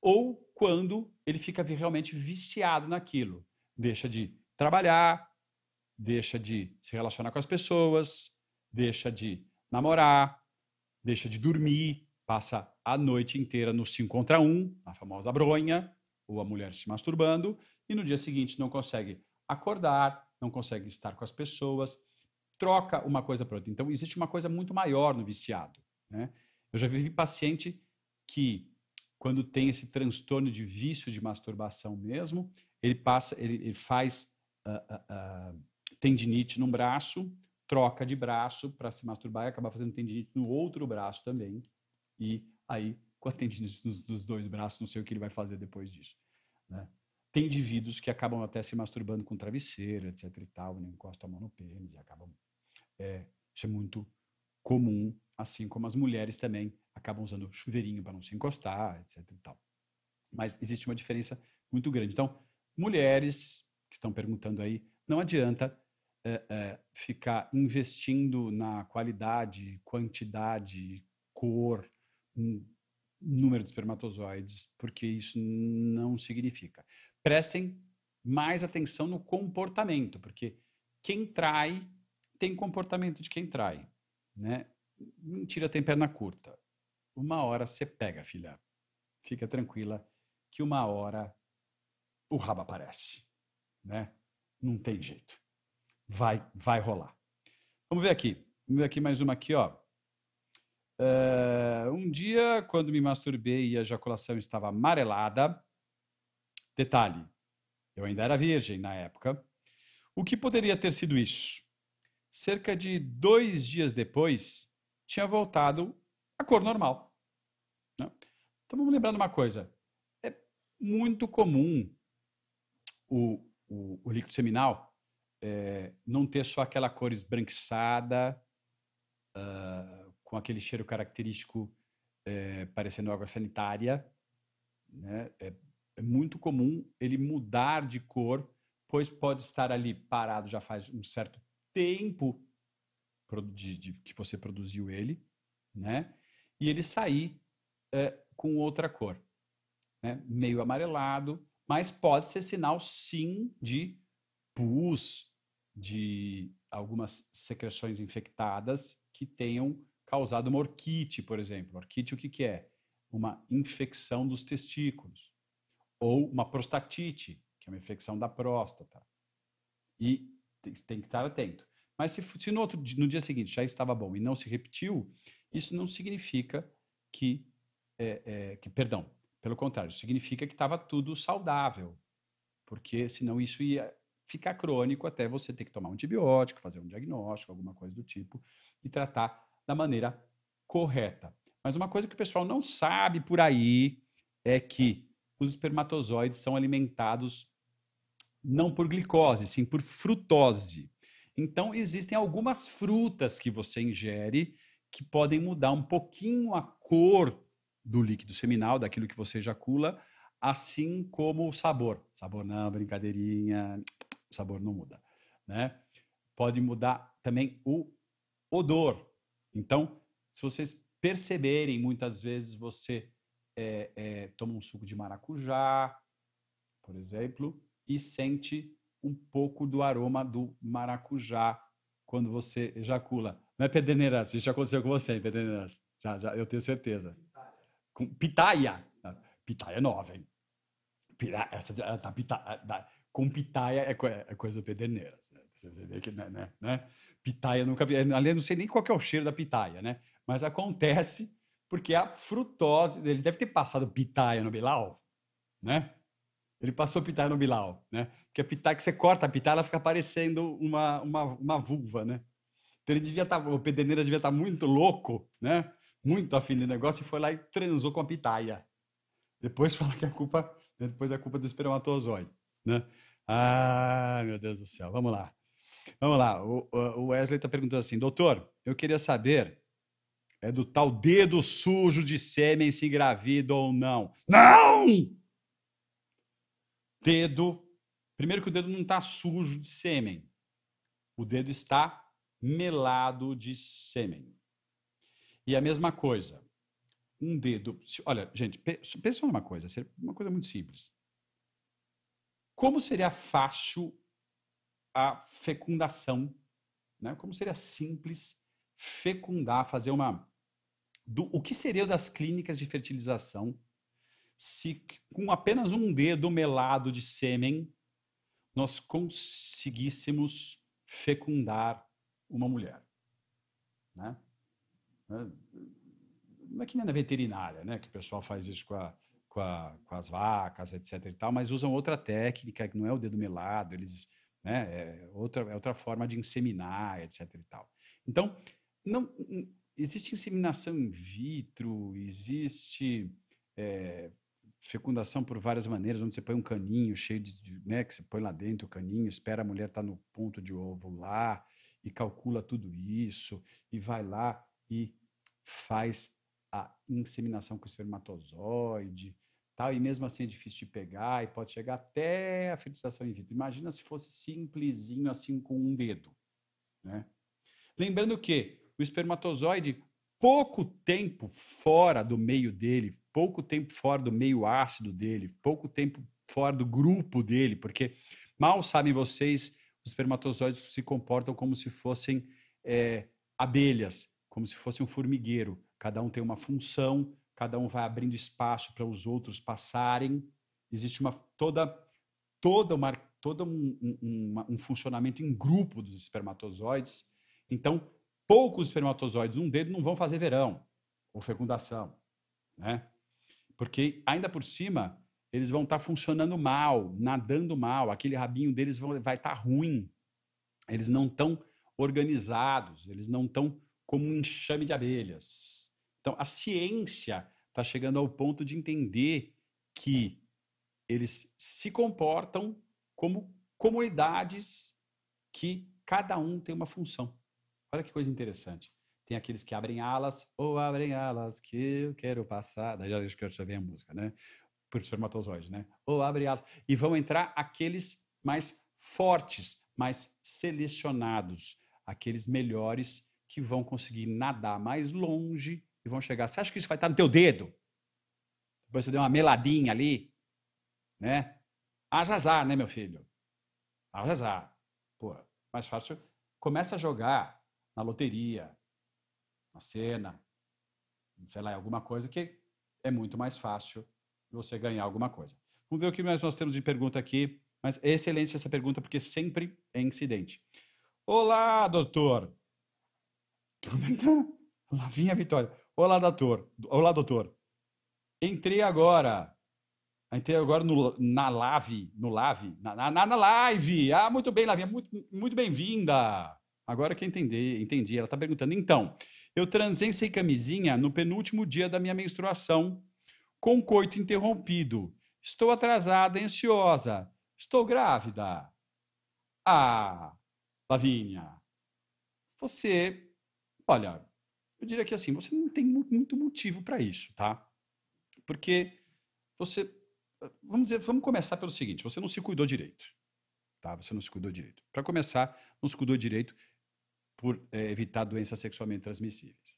[SPEAKER 1] ou quando ele fica realmente viciado naquilo, deixa de trabalhar, deixa de se relacionar com as pessoas, deixa de namorar, deixa de dormir, passa a noite inteira no 5 contra 1, um, a famosa bronha, ou a mulher se masturbando, e no dia seguinte não consegue acordar, não consegue estar com as pessoas, troca uma coisa para outra. Então, existe uma coisa muito maior no viciado. Né? Eu já vivi paciente que, quando tem esse transtorno de vício de masturbação mesmo, ele passa, ele, ele faz uh, uh, uh, tendinite num braço, troca de braço para se masturbar e acaba fazendo tendinite no outro braço também. E aí, com a tendinite dos, dos dois braços, não sei o que ele vai fazer depois disso. Né? Tem indivíduos que acabam até se masturbando com travesseiro, etc e tal, encosta a mão no pênis e acabam é, isso é muito comum, assim como as mulheres também acabam usando chuveirinho para não se encostar, etc. E tal. Mas existe uma diferença muito grande. Então, mulheres que estão perguntando aí, não adianta é, é, ficar investindo na qualidade, quantidade, cor, número de espermatozoides, porque isso não significa. Prestem mais atenção no comportamento, porque quem trai tem comportamento de quem trai, né? Mentira tem perna curta. Uma hora você pega, filha. Fica tranquila que uma hora o rabo aparece, né? Não tem jeito. Vai, vai rolar. Vamos ver aqui. Vamos ver aqui mais uma aqui, ó. Uh, um dia, quando me masturbei e a ejaculação estava amarelada, detalhe, eu ainda era virgem na época. O que poderia ter sido isso? cerca de dois dias depois, tinha voltado à cor normal. Né? Então vamos lembrar de uma coisa: é muito comum o, o, o líquido seminal é, não ter só aquela cor esbranquiçada, uh, com aquele cheiro característico é, parecendo água sanitária. Né? É, é muito comum ele mudar de cor, pois pode estar ali parado já faz um certo tempo de, de, que você produziu ele, né? E ele sair é, com outra cor, né? meio amarelado, mas pode ser sinal sim de pus, de algumas secreções infectadas que tenham causado uma orquite, por exemplo. Orquite, o que, que é? Uma infecção dos testículos ou uma prostatite, que é uma infecção da próstata. E tem, que estar atento. Mas se, se no, outro, no dia seguinte já estava bom e não se repetiu, isso não significa que, é, é, que perdão, pelo contrário, significa que estava tudo saudável, porque senão isso ia ficar crônico até você ter que tomar um antibiótico, fazer um diagnóstico, alguma coisa do tipo, e tratar da maneira correta. Mas uma coisa que o pessoal não sabe por aí é que os espermatozoides são alimentados não por glicose, sim por frutose. Então, existem algumas frutas que você ingere que podem mudar um pouquinho a cor do líquido seminal, daquilo que você ejacula, assim como o sabor. Sabor não, brincadeirinha, o sabor não muda, né? Pode mudar também o odor. Então, se vocês perceberem, muitas vezes você é, é, toma um suco de maracujá, por exemplo, e sente um pouco do aroma do maracujá quando você ejacula. Não é pedeneiras, isso já aconteceu com você, hein, Já, já, eu tenho certeza. Com pitaia. Pitaia é nova, hein? Pira, essa, tá, pita, com pitaia é, é coisa pederneira. Né? Você vê que, né, né? né? Pitaia nunca vi. Aliás, não sei nem qual é o cheiro da pitaia, né? Mas acontece porque a frutose. Ele deve ter passado pitaia no Bilal, né? Ele passou pitar no Bilal, né? Porque a pitar que você corta a pitar, ela fica parecendo uma, uma, uma vulva, né? Então ele devia estar, tá, o Pederneiras devia estar tá muito louco, né? Muito afim do negócio e foi lá e transou com a pitaia. Depois <laughs> fala que a culpa, né? depois é a culpa do espermatozoide, né? Ah, meu Deus do céu, vamos lá. Vamos lá, o, o Wesley está perguntando assim, doutor, eu queria saber é do tal dedo sujo de sêmen se engravida ou não. Não! dedo. Primeiro que o dedo não está sujo de sêmen. O dedo está melado de sêmen. E a mesma coisa. Um dedo. Olha, gente, pensa numa coisa, uma coisa muito simples. Como seria fácil a fecundação? Né? Como seria simples fecundar, fazer uma. Do, o que seria das clínicas de fertilização se com apenas um dedo melado de sêmen nós conseguíssemos fecundar uma mulher. Né? É, não é que nem na veterinária, né? que o pessoal faz isso com, a, com, a, com as vacas, etc. E tal, mas usam outra técnica, que não é o dedo melado, eles, né? é, outra, é outra forma de inseminar, etc. E tal. Então, não, existe inseminação in vitro, existe é, fecundação por várias maneiras, onde você põe um caninho cheio de, né, que você põe lá dentro o caninho, espera a mulher estar tá no ponto de ovo lá e calcula tudo isso e vai lá e faz a inseminação com o espermatozoide, tal, e mesmo assim é difícil de pegar e pode chegar até a fertilização in vitro. Imagina se fosse simplesinho assim com um dedo, né? Lembrando que o espermatozoide pouco tempo fora do meio dele pouco tempo fora do meio ácido dele, pouco tempo fora do grupo dele, porque mal sabem vocês, os espermatozoides se comportam como se fossem é, abelhas, como se fosse um formigueiro. Cada um tem uma função, cada um vai abrindo espaço para os outros passarem. Existe uma toda toda uma todo um, um, um, funcionamento em grupo dos espermatozoides. Então, poucos espermatozoides, um dedo, não vão fazer verão ou fecundação, né? Porque, ainda por cima, eles vão estar tá funcionando mal, nadando mal, aquele rabinho deles vai estar tá ruim. Eles não estão organizados, eles não estão como um enxame de abelhas. Então, a ciência está chegando ao ponto de entender que eles se comportam como comunidades que cada um tem uma função. Olha que coisa interessante. Tem aqueles que abrem alas, ou abrem alas que eu quero passar. Daí acho que eu já vi a música, né? Por espermatozoide, né? Ou abre alas. E vão entrar aqueles mais fortes, mais selecionados, aqueles melhores que vão conseguir nadar mais longe e vão chegar. Você acha que isso vai estar no teu dedo? Depois você deu uma meladinha ali, né? Haja azar, né, meu filho? Haja azar. Pô, mais fácil. Começa a jogar na loteria, uma cena, sei lá, alguma coisa que é muito mais fácil você ganhar alguma coisa. Vamos ver o que mais nós temos de pergunta aqui. Mas é excelente essa pergunta, porque sempre é incidente. Olá, doutor. É tá? Lá vinha a Vitória. Olá, doutor. Olá, doutor. Entrei agora. Entrei agora no, na live, no live, na, na, na live. Ah, muito bem, Lavinha, muito, muito bem-vinda. Agora que entendi, entendi. Ela está perguntando. Então, eu transei sem camisinha no penúltimo dia da minha menstruação, com coito interrompido. Estou atrasada e ansiosa. Estou grávida. Ah, Lavínia, você, olha, eu diria que assim, você não tem muito motivo para isso, tá? Porque você, vamos dizer, vamos começar pelo seguinte, você não se cuidou direito, tá? Você não se cuidou direito. Para começar, não se cuidou direito por é, evitar doenças sexualmente transmissíveis.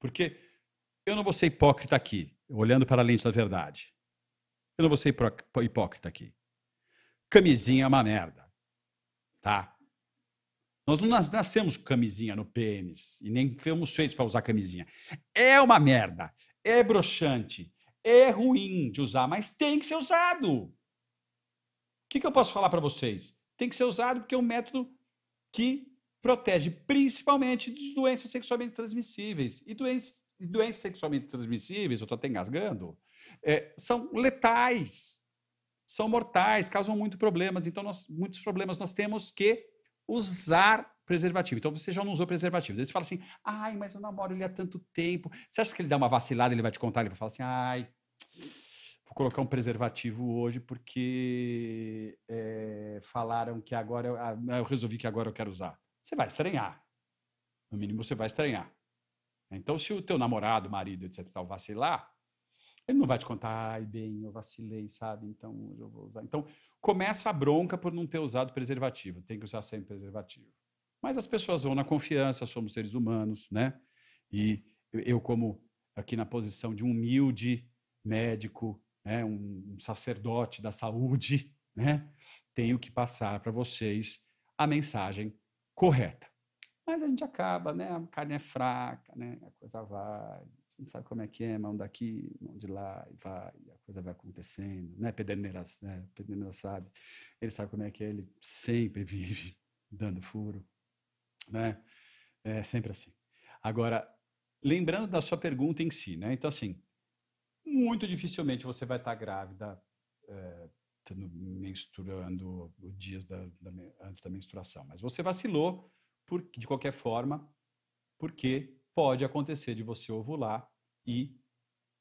[SPEAKER 1] Porque eu não vou ser hipócrita aqui, olhando para a lente da verdade. Eu não vou ser hipócrita aqui. Camisinha é uma merda, tá? Nós não nascemos com camisinha no pênis e nem fomos feitos para usar camisinha. É uma merda, é broxante, é ruim de usar, mas tem que ser usado. O que, que eu posso falar para vocês? Tem que ser usado porque é um método que protege principalmente de doenças sexualmente transmissíveis. E doenças, doenças sexualmente transmissíveis, eu estou até engasgando, é, são letais, são mortais, causam muito problemas. Então, nós, muitos problemas nós temos que usar preservativo. Então, você já não usou preservativo. vezes você fala assim, ai, mas eu namoro ele há tanto tempo. Você acha que ele dá uma vacilada, ele vai te contar, ele vai falar assim, ai, vou colocar um preservativo hoje porque é, falaram que agora, eu, ah, eu resolvi que agora eu quero usar. Você vai estranhar. No mínimo, você vai estranhar. Então, se o teu namorado, marido, etc., tal, vacilar, ele não vai te contar, ai, bem, eu vacilei, sabe? Então, hoje eu vou usar. Então, começa a bronca por não ter usado preservativo. Tem que usar sempre preservativo. Mas as pessoas vão na confiança, somos seres humanos, né? E eu, como aqui na posição de um humilde médico, né? um sacerdote da saúde, né? Tenho que passar para vocês a mensagem correta. Mas a gente acaba, né? A carne é fraca, né? A coisa vai, a gente sabe como é que é, mão daqui, mão de lá, e vai, e a coisa vai acontecendo, né? Pedreira, né? Pedreira sabe, ele sabe como é que é, ele sempre <laughs> vive dando furo, né? É sempre assim. Agora, lembrando da sua pergunta em si, né? Então, assim, muito dificilmente você vai estar grávida é, estando tá menstruando dias da, da, antes da menstruação. Mas você vacilou, por, de qualquer forma, porque pode acontecer de você ovular e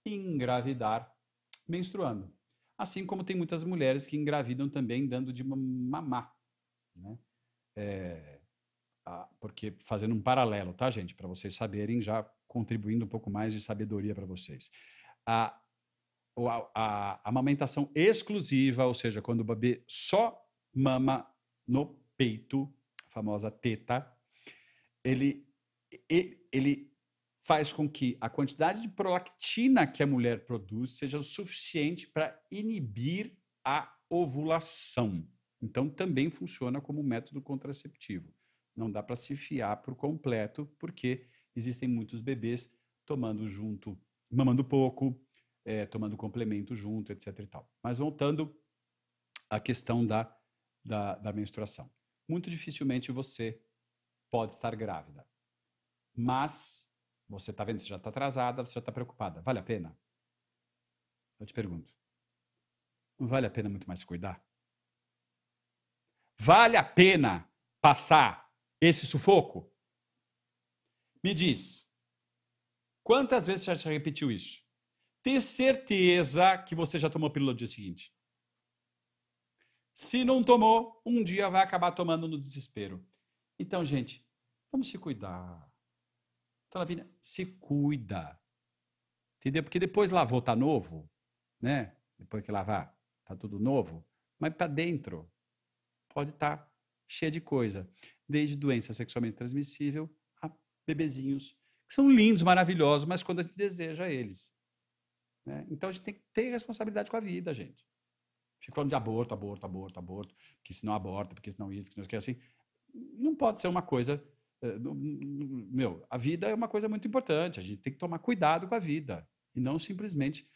[SPEAKER 1] engravidar menstruando. Assim como tem muitas mulheres que engravidam também dando de mamar. Né? É, porque fazendo um paralelo, tá, gente? Para vocês saberem, já contribuindo um pouco mais de sabedoria para vocês. A, a, a, amamentação exclusiva, ou seja, quando o bebê só mama no peito, a famosa teta, ele, ele, ele faz com que a quantidade de prolactina que a mulher produz seja o suficiente para inibir a ovulação. Então, também funciona como método contraceptivo. Não dá para se fiar por completo, porque existem muitos bebês tomando junto, mamando pouco, é, tomando complemento junto, etc. E tal. Mas voltando à questão da, da, da menstruação. Muito dificilmente você pode estar grávida, mas você está vendo, você já está atrasada, você já está preocupada. Vale a pena? Eu te pergunto. Vale a pena muito mais cuidar? Vale a pena passar esse sufoco? Me diz, quantas vezes você já repetiu isso? ter certeza que você já tomou pílula no dia seguinte. Se não tomou, um dia vai acabar tomando no desespero. Então, gente, vamos se cuidar. Então, Lavínia, se cuida. Entendeu? Porque depois lavou, tá novo, né? Depois que lavar, tá tudo novo. Mas para dentro, pode estar tá cheia de coisa. Desde doença sexualmente transmissível a bebezinhos, que são lindos, maravilhosos, mas quando a gente deseja eles. Né? Então a gente tem que ter responsabilidade com a vida, gente. Fica falando de aborto, aborto, aborto, aborto, que se não aborta, porque se não isso, porque se não quer assim. Não pode ser uma coisa. Eh, meu, a vida é uma coisa muito importante. A gente tem que tomar cuidado com a vida e não simplesmente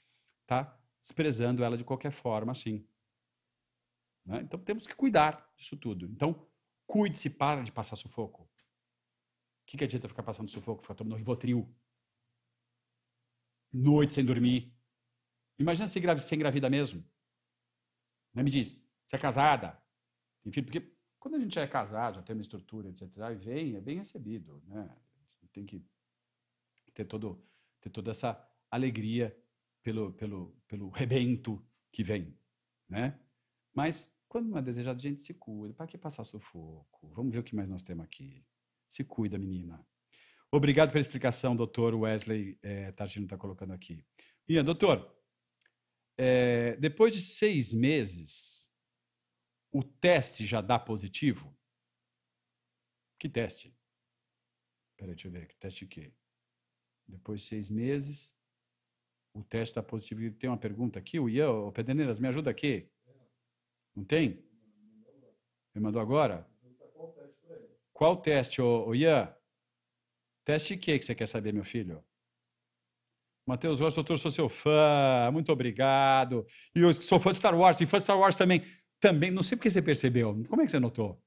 [SPEAKER 1] tá desprezando ela de qualquer forma assim. Né? Então temos que cuidar disso tudo. Então, cuide-se, para de passar sufoco. O que, que adianta ficar passando sufoco, ficar tomando Rivotril? Noite sem dormir. Imagina se você engravida mesmo. Não né, Me diz, você é casada? Tem filho? Porque quando a gente é casado, já tem uma estrutura, etc., e vem, é bem recebido. Né? Tem que ter, todo, ter toda essa alegria pelo, pelo, pelo rebento que vem. Né? Mas quando não é desejado, a gente se cuida. Para que passar sufoco? Vamos ver o que mais nós temos aqui. Se cuida, menina. Obrigado pela explicação, doutor Wesley é, Targino está colocando aqui. Ian, doutor, é, depois de seis meses, o teste já dá positivo? Que teste? Peraí, deixa eu ver aqui. Teste que? Depois de seis meses, o teste dá positivo. Tem uma pergunta aqui, o Ian, o Pederneiras, me ajuda aqui. Não tem? Me mandou agora? Qual teste, o Ian? Teste que que você quer saber, meu filho? Matheus Rocha, doutor, sou seu fã, muito obrigado. E eu sou fã de Star Wars, e fã de Star Wars também. Também, não sei porque você percebeu, como é que você notou?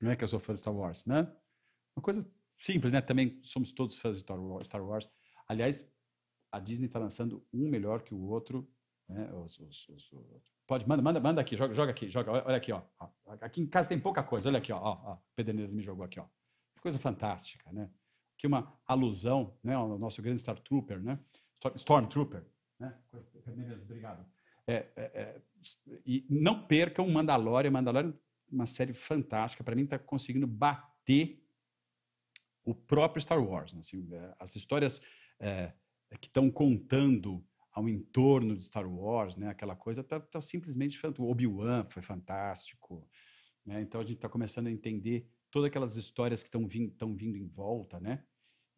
[SPEAKER 1] Não é que eu sou fã de Star Wars, né? Uma coisa simples, né? Também somos todos fãs de Star Wars. Aliás, a Disney está lançando um melhor que o outro. Né? Os, os, os, Pode, manda, manda, manda aqui, joga, joga aqui, joga, olha aqui, ó. Aqui em casa tem pouca coisa, olha aqui, ó. ó, ó. Pederneiras me jogou aqui, ó. Coisa fantástica, né? Aqui uma alusão né, ao nosso grande Star Trooper, né? Stormtrooper. Né? Obrigado. É, é, é, e não percam Mandalorian. Mandalorian é uma série fantástica. Para mim, está conseguindo bater o próprio Star Wars. Né? Assim, as histórias é, é, que estão contando ao entorno de Star Wars, né? aquela coisa, está tá simplesmente fantástico. Obi-Wan foi fantástico. Né? Então, a gente está começando a entender todas aquelas histórias que estão vindo, vindo em volta, né?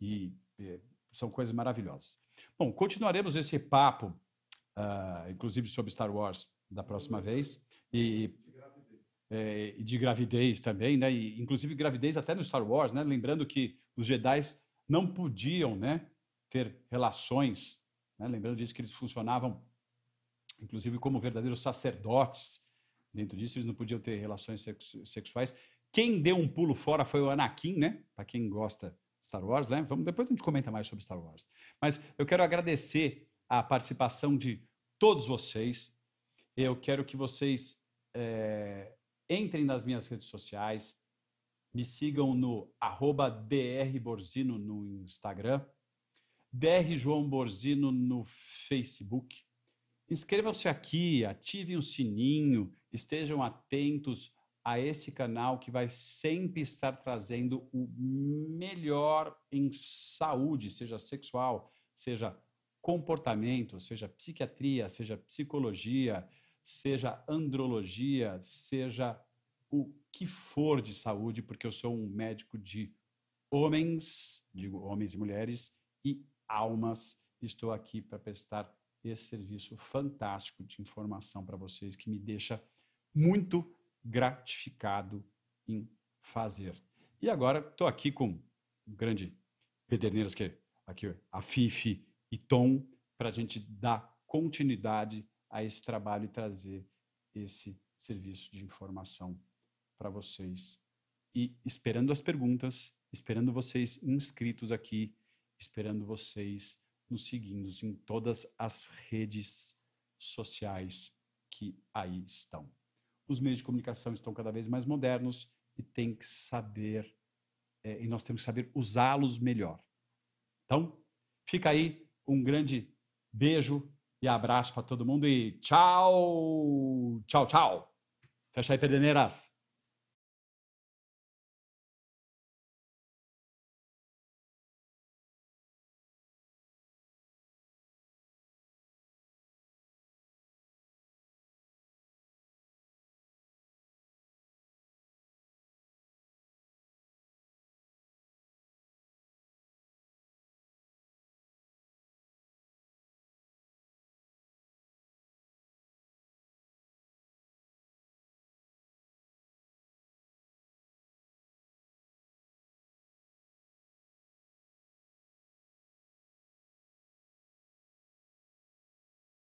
[SPEAKER 1] E, e são coisas maravilhosas. Bom, continuaremos esse papo, uh, inclusive sobre Star Wars, da próxima uhum. vez. E é, de gravidez também, né? E, inclusive gravidez até no Star Wars, né? Lembrando que os Jedi não podiam, né, ter relações, né? lembrando disso que eles funcionavam, inclusive como verdadeiros sacerdotes. Dentro disso eles não podiam ter relações sexuais. Quem deu um pulo fora foi o Anakin, né? Para quem gosta Star Wars, né? Vamos, depois a gente comenta mais sobre Star Wars. Mas eu quero agradecer a participação de todos vocês. Eu quero que vocês é, entrem nas minhas redes sociais, me sigam no drborzino no Instagram, drjoãoborzino no Facebook. Inscrevam-se aqui, ativem o sininho, estejam atentos a esse canal que vai sempre estar trazendo o melhor em saúde, seja sexual, seja comportamento, seja psiquiatria, seja psicologia, seja andrologia, seja o que for de saúde, porque eu sou um médico de homens, digo homens e mulheres, e almas. Estou aqui para prestar esse serviço fantástico de informação para vocês que me deixa muito gratificado em fazer. E agora estou aqui com o grande Pederneiras, que é aqui a Fifi e Tom, para a gente dar continuidade a esse trabalho e trazer esse serviço de informação para vocês. E esperando as perguntas, esperando vocês inscritos aqui, esperando vocês nos seguindo em todas as redes sociais que aí estão os meios de comunicação estão cada vez mais modernos e tem que saber, é, e nós temos que saber usá-los melhor. Então, fica aí um grande beijo e abraço para todo mundo e tchau, tchau, tchau. Fecha aí, Pederneiras.